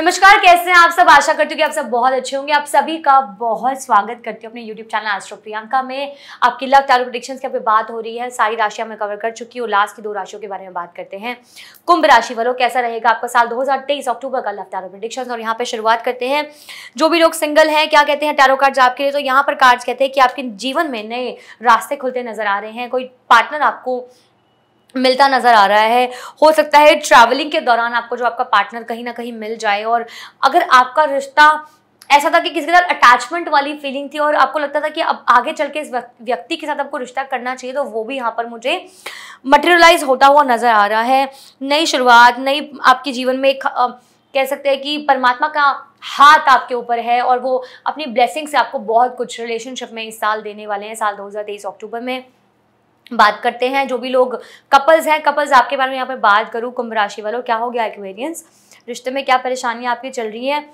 नमस्कार कैसे हैं आप सब आशा करती हूँ कि आप सब बहुत अच्छे होंगे आप सभी का बहुत स्वागत करती हूँ अपने YouTube चैनल एस्ट्रो तो प्रियंका में आपकी लक टैरो प्रोडिक्शन की बात हो रही है सारी राशियां मैं कवर कर चुकी हूँ लास्ट की दो राशियों के बारे में बात करते हैं कुंभ राशि वालों कैसा रहेगा आपका साल दो अक्टूबर का लक टैरो प्रोडिक्शन और यहाँ पर शुरुआत करते हैं जो भी लोग सिंगल हैं क्या कहते हैं टैरो कार्ड आपके लिए तो यहाँ पर कार्ड्स कहते हैं कि आपके जीवन में नए रास्ते खुलते नजर आ रहे हैं कोई पार्टनर आपको मिलता नज़र आ रहा है हो सकता है ट्रैवलिंग के दौरान आपको जो आपका पार्टनर कहीं ना कहीं मिल जाए और अगर आपका रिश्ता ऐसा था कि किसी के साथ अटैचमेंट वाली फीलिंग थी और आपको लगता था कि अब आगे चल के इस व्यक्ति के साथ आपको रिश्ता करना चाहिए तो वो भी यहाँ पर मुझे मटेरियलाइज होता हुआ नज़र आ रहा है नई शुरुआत नई आपके जीवन में एक आ, कह सकते हैं कि परमात्मा का हाथ आपके ऊपर है और वो अपनी ब्लेसिंग से आपको बहुत कुछ रिलेशनशिप में इस साल देने वाले हैं साल दो अक्टूबर में बात करते हैं जो भी लोग कपल्स हैं कपल्स आपके बारे में यहाँ पर बात करूँ कुंभ राशि वालों क्या हो गया एक्वेरियंस रिश्ते में क्या परेशानियाँ आपकी चल रही हैं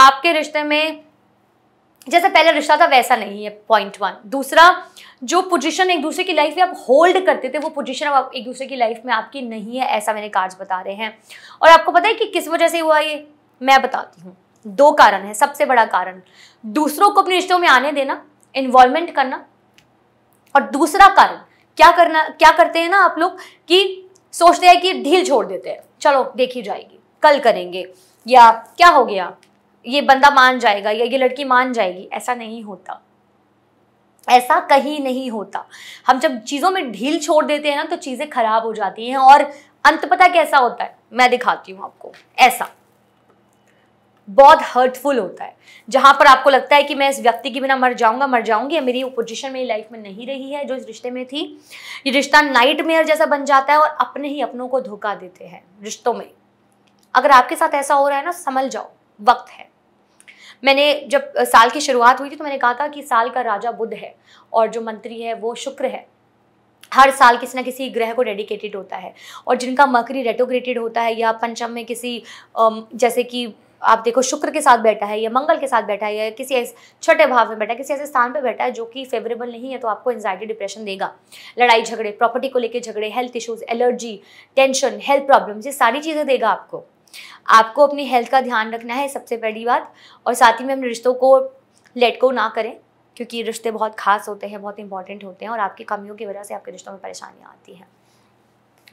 आपके रिश्ते में जैसा पहले रिश्ता था वैसा नहीं है पॉइंट वन दूसरा जो पोजीशन एक दूसरे की लाइफ में आप होल्ड करते थे वो पोजीशन अब एक दूसरे की लाइफ में आपकी नहीं है ऐसा मेरे कार्ड्स बता रहे हैं और आपको पता है कि किस वजह से हुआ ये मैं बताती हूँ दो कारण है सबसे बड़ा कारण दूसरों को अपने रिश्तों में आने देना इन्वॉल्वमेंट करना और दूसरा कारण क्या करना क्या करते हैं ना आप लोग कि सोचते हैं कि ढील छोड़ देते हैं चलो देखी जाएगी कल करेंगे या क्या हो गया ये बंदा मान जाएगा या ये लड़की मान जाएगी ऐसा नहीं होता ऐसा कहीं नहीं होता हम जब चीज़ों में ढील छोड़ देते हैं ना तो चीज़ें खराब हो जाती हैं और अंत पता कैसा होता है मैं दिखाती हूँ आपको ऐसा बहुत हर्टफुल होता है जहाँ पर आपको लगता है कि मैं इस व्यक्ति के बिना मर जाऊँगा मर जाऊँगी मेरी पोजिशन मेरी लाइफ में नहीं रही है जो इस रिश्ते में थी ये रिश्ता नाइट जैसा बन जाता है और अपने ही अपनों को धोखा देते हैं रिश्तों में अगर आपके साथ ऐसा हो रहा है ना समझ जाओ वक्त है मैंने जब साल की शुरुआत हुई थी तो मैंने कहा था कि साल का राजा बुद्ध है और जो मंत्री है वो शुक्र है हर साल किसी ना किसी ग्रह को डेडिकेटेड होता है और जिनका मकरी रेटोग्रेटेड होता है या पंचम में किसी जैसे कि आप देखो शुक्र के साथ बैठा है या मंगल के साथ बैठा है या किसी ऐसे छठे भाव में बैठा है किसी ऐसे स्थान पर बैठा है जो कि फेवरेबल नहीं है तो आपको एन्जाइटी डिप्रेशन देगा लड़ाई झगड़े प्रॉपर्टी को लेकर झगड़े health issues allergy tension health problem ये सारी चीज़ें देगा आपको आपको अपनी हेल्थ का ध्यान रखना है सबसे पहली बात और साथ ही में अपने रिश्तों को लेट को ना करें क्योंकि रिश्ते बहुत खास होते हैं बहुत इंपॉर्टेंट होते हैं और आपकी कमियों की वजह से आपके रिश्तों में परेशानियाँ आती हैं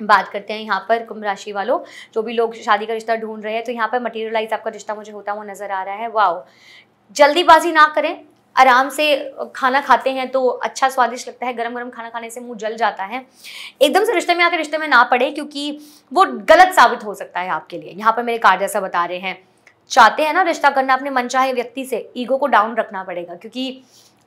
बात करते हैं यहाँ पर कुंभ राशि वालों जो भी लोग शादी का रिश्ता ढूंढ रहे हैं तो यहाँ पर मटेरियलाइज आपका रिश्ता मुझे होता हुआ नजर आ रहा है वाओ जल्दीबाजी ना करें आराम से खाना खाते हैं तो अच्छा स्वादिष्ट लगता है गरम गरम खाना खाने से मुंह जल जाता है एकदम से रिश्ते में आकर रिश्ते में ना पड़े क्योंकि वो गलत साबित हो सकता है आपके लिए यहाँ पर मेरे कार्ड जैसा बता रहे हैं चाहते हैं ना रिश्ता करना अपने मनचाहे व्यक्ति से ईगो को डाउन रखना पड़ेगा क्योंकि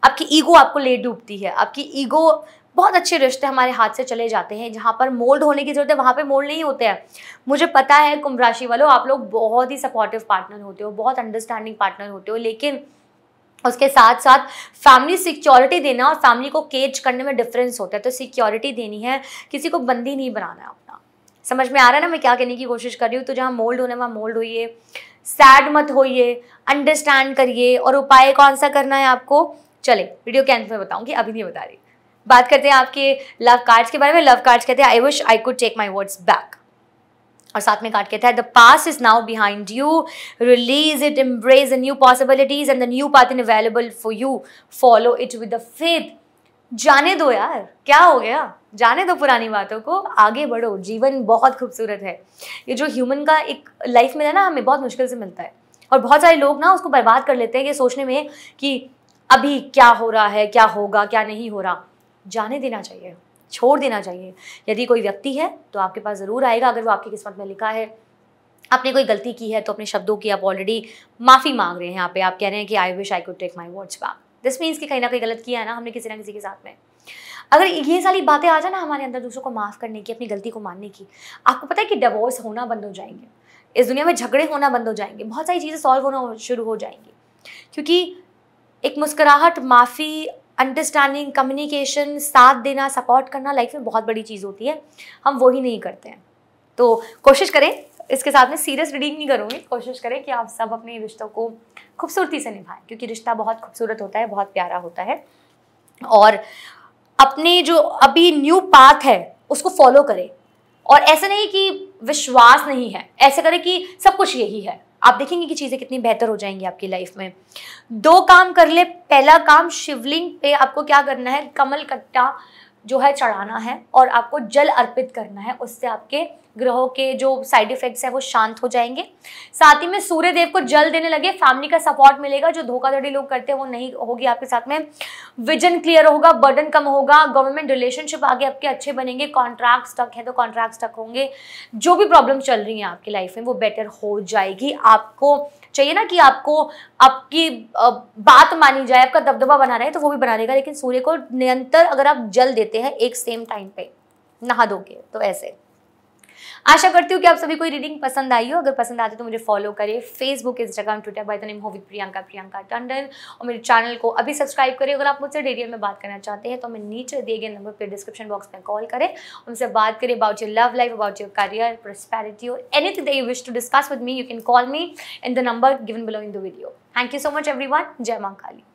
आपकी ईगो आपको ले डूबती है आपकी ईगो बहुत अच्छे रिश्ते हमारे हाथ से चले जाते हैं जहाँ पर मोल्ड होने की जरूरत है वहाँ पर मोल्ड नहीं होते हैं मुझे पता है कुंभ राशि वालों आप लोग बहुत ही सपोर्टिव पार्टनर होते हो बहुत अंडरस्टैंडिंग पार्टनर होते हो लेकिन उसके साथ साथ फैमिली सिक्योरिटी देना और फैमिली को केज करने में डिफरेंस होता है तो सिक्योरिटी देनी है किसी को बंदी नहीं बनाना है अपना समझ में आ रहा है ना मैं क्या कहने की कोशिश कर रही हूँ तो जहाँ मोल्ड होने वहाँ मोल्ड होइए सैड मत होइए अंडरस्टैंड करिए और उपाय कौन सा करना है आपको चले वीडियो के अंत में बताऊँगी अभी नहीं बता रही बात करते हैं आपके लव कार्ड्स के बारे में लव कार्ड्स कहते हैं I wish I could take my words back और साथ में कार्ड कहता है the past is now behind you release it embrace the new possibilities and the new path in available for you follow it with the faith जाने दो यार क्या हो गया जाने दो पुरानी बातों को आगे बढ़ो जीवन बहुत खूबसूरत है ये जो ह्यूमन का एक लाइफ में है ना हमें बहुत मुश्किल से मिलता है और बहुत सारे लोग ना उसको बर्बाद कर लेते हैं ये सोचने में कि अभी क्या हो रहा है क्या होगा क्या नहीं हो रहा जाने देना चाहिए छोड़ देना चाहिए यदि कोई व्यक्ति है तो आपके पास ज़रूर आएगा अगर वो आपकी किस्मत में लिखा है आपने कोई गलती की है तो अपने शब्दों की आप ऑलरेडी माफ़ी मांग रहे हैं यहाँ पे आप कह रहे हैं कि I wish I could take my words back this means कि कहीं ना कहीं गलत किया है ना हमने किसी ना किसी के साथ में अगर ये सारी बातें आ जाए ना हमारे अंदर दूसरों को माफ़ करने की अपनी गलती को मानने की आपको पता है कि डिवोर्स होना बंद हो जाएंगे इस दुनिया में झगड़े होना बंद हो जाएंगे बहुत सारी चीज़ें सॉल्व होना शुरू हो जाएंगी क्योंकि एक मुस्कुराहट माफ़ी अंडरस्टैंडिंग कम्युनिकेशन साथ देना सपोर्ट करना लाइफ में बहुत बड़ी चीज़ होती है हम वही नहीं करते हैं तो कोशिश करें इसके साथ में सीरियस रीडिंग नहीं करूँगी कोशिश करें कि आप सब अपने रिश्तों को खूबसूरती से निभाएं क्योंकि रिश्ता बहुत खूबसूरत होता है बहुत प्यारा होता है और अपने जो अभी न्यू पाथ है उसको फॉलो करें और ऐसा नहीं कि विश्वास नहीं है ऐसे करें कि सब कुछ यही है आप देखेंगे कि चीज़ें कितनी बेहतर हो जाएंगी आपकी लाइफ में दो काम कर ले पहला काम शिवलिंग पे आपको क्या करना है कमल कट्टा जो है चढ़ाना है और आपको जल अर्पित करना है उससे आपके ग्रहों के जो साइड इफेक्ट्स हैं वो शांत हो जाएंगे साथ ही में सूर्य देव को जल देने लगे फैमिली का सपोर्ट मिलेगा जो धोखाधड़ी लोग करते हैं वो नहीं होगी आपके साथ में विजन क्लियर होगा बर्डन कम होगा गवर्नमेंट रिलेशनशिप आगे आपके अच्छे बनेंगे कॉन्ट्रैक्ट स्टक है तो कॉन्ट्रैक्ट स्टक होंगे जो भी प्रॉब्लम चल रही है आपकी लाइफ में वो बेटर हो जाएगी आपको चाहिए ना कि आपको आपकी बात मानी जाए आपका दबदबा बना रहे तो वो भी बना रहेगा लेकिन सूर्य को निरंतर अगर आप जल देते हैं एक सेम टाइम पे नहा दोगे तो ऐसे आशा करती हूँ कि आप सभी को रीडिंग पसंद आई हो अगर पसंद आती तो मुझे फॉलो करें Facebook Instagram Twitter by the name हो विद प्रियंका प्रियंका टंडन और मेरे चैनल को अभी सब्सक्राइब करें अगर आप मुझसे डिटेल में बात करना चाहते हैं तो हमें नीचे दिए गए नंबर पर डिस्क्रिप्शन बॉक्स में कॉल करें उनसे बात करें about your love life about your career prosperity और anything that you wish to discuss with me you can call me in the number given below in the video thank you so much every जय माँ काली